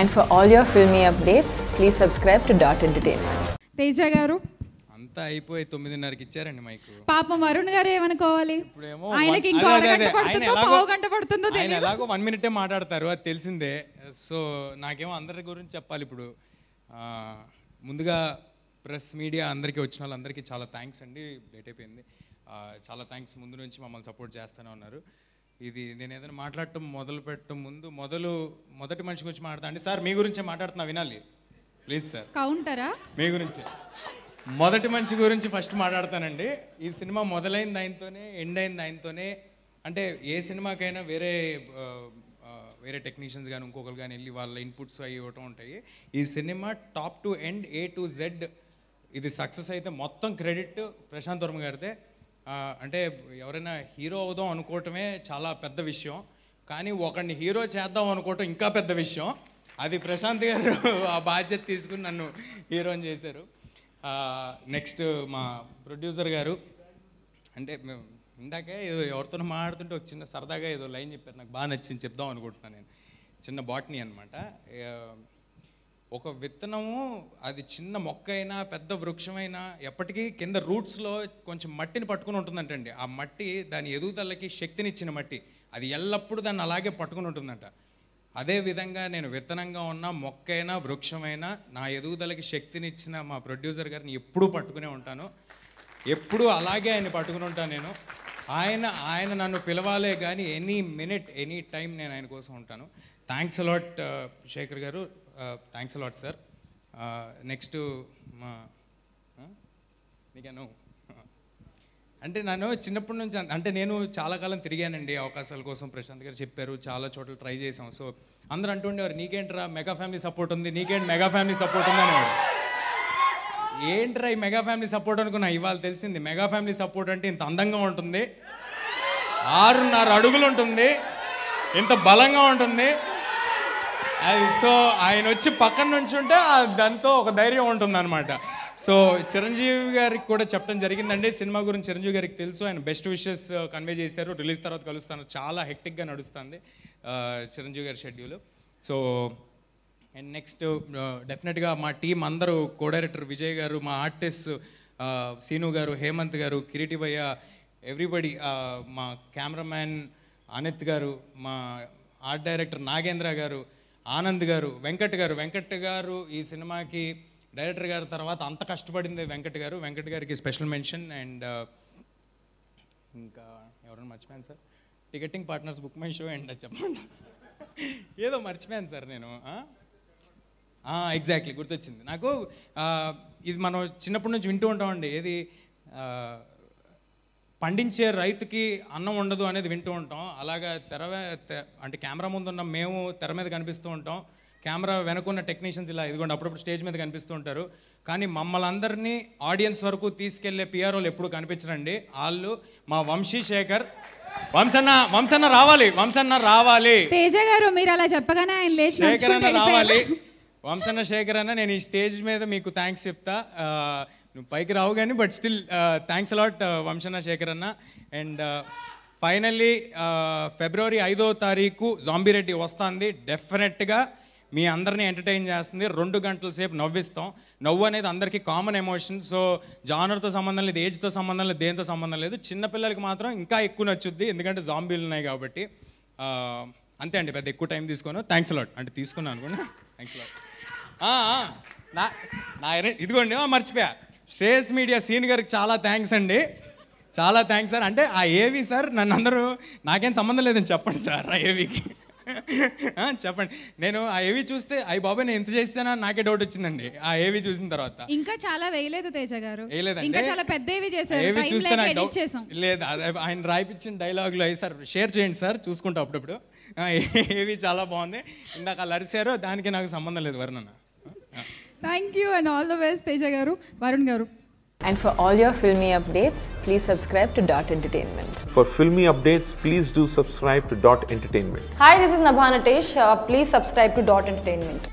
And for all your filmy updates please subscribe to dot entertainment Teja గారు అంతా అయిపోయి తొమ్మిదిన్నరకి ఇచ్చారండి మైక్ పాపం వరుణ్ గారు ఏమనుకోవాలి ఆయనకి ఇంకో అరగంట పడుతుందో పావు గంట పడుతుందో తెలియదు ఎలాగో వన్ మినిటే మాట్లాడతారు అది తెలిసిందే సో నాకేమో అందరి గురించి చెప్పాలి ఇప్పుడు ముందుగా ప్రెస్ మీడియా అందరికీ వచ్చిన వాళ్ళందరికీ చాలా థ్యాంక్స్ అండి లేట్ అయిపోయింది చాలా థ్యాంక్స్ ముందు నుంచి మమ్మల్ని సపోర్ట్ చేస్తూనే ఉన్నారు ఇది నేను ఏదైనా మాట్లాడటం మొదలు పెట్టడం ముందు మొదలు మొదటి మనిషి గురించి మాట్లాడతాను సార్ మీ గురించే మాట్లాడుతున్నా వినాలి ప్లీజ్ సార్ కౌంటరా మీ గురించే మొదటి మనిషి గురించి ఫస్ట్ మాట్లాడతానండి ఈ సినిమా మొదలైంది ఆయనతోనే ఎండ్ అయింది ఆయనతోనే అంటే ఏ సినిమాకైనా వేరే వేరే టెక్నీషియన్స్ కానీ ఇంకొకరు కానీ వెళ్ళి వాళ్ళ ఇన్పుట్స్ అవి ఇవ్వటం ఉంటాయి ఈ సినిమా top to end A to Z ఇది సక్సెస్ అయితే మొత్తం క్రెడిట్ ప్రశాంత్ వర్మ గారిదే అంటే ఎవరైనా హీరో అవుదాం అనుకోవటమే చాలా పెద్ద విషయం కానీ ఒకరిని హీరో చేద్దాం అనుకోవటం ఇంకా పెద్ద విషయం అది ప్రశాంత్ గారు ఆ బాధ్యత తీసుకుని నన్ను హీరోని చేశారు నెక్స్ట్ మా ప్రొడ్యూసర్ గారు అంటే ఇందాకే ఏదో ఎవరితో మాట్లాడుతుంటే ఒక చిన్న సరదాగా ఏదో లైన్ చెప్పారు నాకు బాగా నచ్చింది చెప్దాం అనుకుంటున్నాను నేను చిన్న బాట్నీ అనమాట ఒక విత్తనము అది చిన్న మొక్క అయినా పెద్ద వృక్షమైనా ఎప్పటికీ కింద రూట్స్లో కొంచెం మట్టిని పట్టుకుని ఉంటుందంటండి ఆ మట్టి దాని ఎదుగుదలకి శక్తినిచ్చిన మట్టి అది ఎల్లప్పుడూ దాన్ని అలాగే పట్టుకుని ఉంటుందంట అదే విధంగా నేను విత్తనంగా ఉన్న అయినా వృక్షమైనా నా ఎదుగుదలకి శక్తినిచ్చిన మా ప్రొడ్యూసర్ గారిని ఎప్పుడూ పట్టుకునే ఉంటాను ఎప్పుడూ అలాగే ఆయన్ని పట్టుకుని ఉంటాను నేను ఆయన ఆయన నన్ను పిలవాలే కానీ ఎనీ మినిట్ ఎనీ టైం నేను ఆయన కోసం ఉంటాను థ్యాంక్స్ అలాట్ శేఖర్ గారు థ్యాంక్స్ అలాట్ సార్ నెక్స్ట్ మా నీకేను అంటే నన్ను చిన్నప్పటి నుంచి అంటే నేను చాలా కాలం తిరిగానండి అవకాశాల కోసం ప్రశాంత్ గారు చెప్పారు చాలా చోట్ల ట్రై చేసాం సో అందరూ అంటుండేవారు నీకేంట్రా మెగా ఫ్యామిలీ సపోర్ట్ ఉంది నీకేంటి మెగా ఫ్యామిలీ సపోర్ట్ ఉంది అనేవాడు ఏంట్రా ఈ మెగా ఫ్యామిలీ సపోర్ట్ అనుకున్నా ఇవాళ తెలిసింది మెగా ఫ్యామిలీ సపోర్ట్ అంటే ఇంత అందంగా ఉంటుంది ఆరున్నర అడుగులు ఉంటుంది ఇంత బలంగా ఉంటుంది అది సో ఆయన వచ్చి పక్కన నుంచి ఉంటే దాంతో ఒక ధైర్యం అనమాట సో చిరంజీవి గారికి కూడా చెప్పడం జరిగిందండి సినిమా గురించి చిరంజీవి గారికి తెలుసు ఆయన బెస్ట్ విషెస్ కన్వే చేశారు రిలీజ్ తర్వాత కలుస్తాను చాలా హెక్టిక్గా నడుస్తుంది uh, చిరంజీవి గారి షెడ్యూల్ సో అండ్ నెక్స్ట్ డెఫినెట్గా మా టీం అందరూ కో డైరెక్టర్ విజయ్ గారు మా ఆర్టిస్ట్ uh, సీను గారు హేమంత్ గారు భయ్య ఎవ్రీబడి uh, మా కెమెరామ్యాన్ అనిత్ గారు మా ఆర్ట్ డైరెక్టర్ నాగేంద్ర గారు ఆనంద్ గారు వెంకట్ గారు వెంకట్ గారు ఈ సినిమాకి డైరెక్టర్ గారి తర్వాత అంత కష్టపడింది వెంకట్ గారు వెంకట్ గారికి స్పెషల్ మెన్షన్ అండ్ uh, ఇంకా ఎవరైనా మర్చిపోయాను sir ticketing partners BookMyShow and చెప్పండి ఏదో మర్చిపోయాను సార్ నేను ఎగ్జాక్ట్లీ గుర్తొచ్చింది నాకు ఇది మనం చిన్నప్పటి నుంచి వింటూ ఉంటామండి ఏది పండించే రైతుకి అన్నం ఉండదు అనేది వింటూ ఉంటాం అలాగా తెర అంటే కెమెరా ముందున్న మేము తెర మీద కనిపిస్తూ ఉంటాం కెమెరా వెనుకున్న టెక్నీషియన్స్ ఇలా ఇదిగోండి అప్పుడప్పుడు స్టేజ్ మీద కనిపిస్తూ ఉంటారు కానీ మమ్మల్ని అందరినీ ఆడియన్స్ వరకు తీసుకెళ్లే పిఆర్ఓలు ఎప్పుడు కనిపించరండి వాళ్ళు మా వంశీ శేఖర్ వంశన్న వంశన్న రావాలి వంశన్న రావాలి తేజ గారు మీరు అలా చెప్పగానే ఆయన శేఖర్ అన్న రావాలి వంశన్న శేఖర్ అన్న నేను ఈ స్టేజ్ మీద మీకు థ్యాంక్స్ చెప్తా నువ్వు పైకి రావు కానీ బట్ స్టిల్ థ్యాంక్స్ అలాట్ వంశన్న శేఖర్ అన్న అండ్ ఫైనల్లీ ఫిబ్రవరి ఐదో తారీఖు జాంబిరెడ్డి వస్తుంది డెఫినెట్గా మీ అందరినీ ఎంటర్టైన్ చేస్తుంది రెండు గంటల సేపు నవ్విస్తాం నవ్వు అనేది అందరికీ కామన్ ఎమోషన్ సో జానర్తో సంబంధం లేదు ఏజ్తో సంబంధం లేదు దేంతో సంబంధం లేదు చిన్నపిల్లలకి మాత్రం ఇంకా ఎక్కువ నచ్చుద్ది ఎందుకంటే జాంబీలు ఉన్నాయి కాబట్టి అంతే అండి పెద్ద ఎక్కువ టైం తీసుకోను థ్యాంక్స్ లాట్ అంటే తీసుకున్నాను అనుకోండి థ్యాంక్స్ లాట్ నా నా ఇదిగోండి మర్చిపోయా శ్రేయస్ మీడియా సీన్ గారికి చాలా థ్యాంక్స్ అండి చాలా థ్యాంక్స్ సార్ అంటే ఆ ఏవి సార్ నన్ను అందరూ నాకేం సంబంధం లేదని చెప్పండి సార్ ఆ ఏవికి చెప్పండి నేను ఆ ఏవి చూస్తే అవి బాబాయ్ నేను ఎంత చేసానా నాకే డౌట్ వచ్చిందండి ఆ ఏవి చూసిన తర్వాత ఇంకా చాలా వేయలేదు తేజ గారు ఇంకా చాలా పెద్ద ఏవి చేశారు ఏవి చూస్తే నాకు లేదు ఆయన రాయిపించిన డైలాగ్ లో సార్ షేర్ చేయండి సార్ చూసుకుంటా అప్పుడప్పుడు ఏవి చాలా బాగుంది ఇందాక అలా అరిశారు దానికి నాకు సంబంధం లేదు Varun thank you and all the best Teja గారు వరుణ్ గారు And for all your filmy updates, please subscribe to Dot Entertainment. For filmy updates, please do subscribe to Dot Entertainment. Hi, this is Nabha Uh, please subscribe to Dot Entertainment.